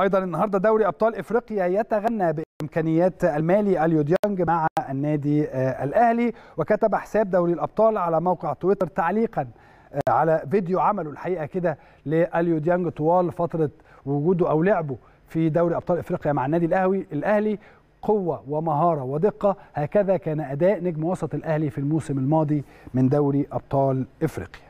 ايضا النهارده دوري ابطال افريقيا يتغنى بامكانيات المالي اليو ديانج مع النادي آه، الاهلي وكتب حساب دوري الابطال على موقع تويتر تعليقا آه، على فيديو عمله الحقيقه كده ديانج طوال فتره وجوده او لعبه في دوري ابطال افريقيا مع النادي الاهلي الاهلي قوه ومهاره ودقه هكذا كان اداء نجم وسط الاهلي في الموسم الماضي من دوري ابطال افريقيا